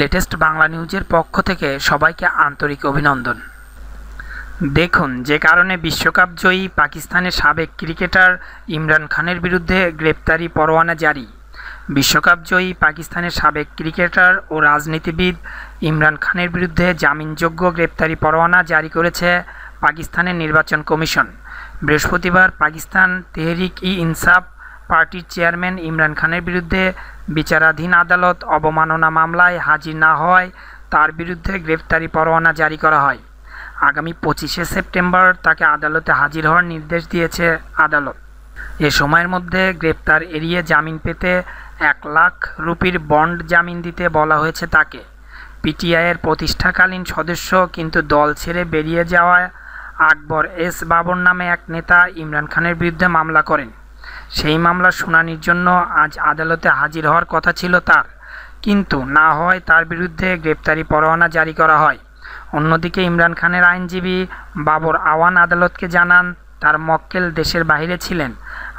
latest Bangla নিউজের পক্ষ থেকে সবাইকে আন্তরিক অভিনন্দন দেখুন যে কারণে বিশ্বকাপ জয়ী পাকিস্তানের সাবেক ক্রিকেটার ইমরান খানের বিরুদ্ধে গ্রেপ্তারি পরোয়ানা জারি বিশ্বকাপ জয়ী পাকিস্তানের সাবেক ক্রিকেটার ও রাজনীতিবিদ ইমরান খানের বিরুদ্ধে জামিনযোগ্য গ্রেপ্তারি পরোয়ানা জারি করেছে পাকিস্তানের নির্বাচন কমিশন বৃহস্পতিবার পাকিস্তান তেহরিক ই ইনসাফ পার্টির চেয়ারম্যান ইমরান খানের বিরুদ্ধে বিচারাধীন আদালত অবমাননা মামলায় হাজির না হওয়ায় তার বিরুদ্ধে গ্রেফতারি পরোয়ানা জারি করা হয় আগামী পঁচিশে সেপ্টেম্বর তাকে আদালতে হাজির হওয়ার নির্দেশ দিয়েছে আদালত এ সময়ের মধ্যে গ্রেপ্তার এড়িয়ে জামিন পেতে এক লাখ রুপির বন্ড জামিন দিতে বলা হয়েছে তাকে পিটিআইয়ের প্রতিষ্ঠাকালীন সদস্য কিন্তু দল ছেড়ে বেরিয়ে যাওয়ায় আকবর এস বাবর নামে এক নেতা ইমরান খানের বিরুদ্ধে মামলা করেন সেই মামলার শুনানির জন্য আজ আদালতে হাজির হওয়ার কথা ছিল তার কিন্তু না হয় তার বিরুদ্ধে গ্রেপ্তারি পরোয়ানা জারি করা হয় অন্যদিকে ইমরান খানের আইনজীবী বাবর আওয়ান আদালতকে জানান তার মক্কেল দেশের বাহিরে ছিলেন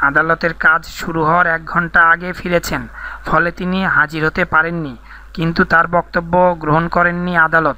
আদালতের কাজ শুরু হওয়ার এক ঘন্টা আগে ফিরেছেন ফলে তিনি হাজির হতে পারেননি কিন্তু তার বক্তব্য গ্রহণ করেননি আদালত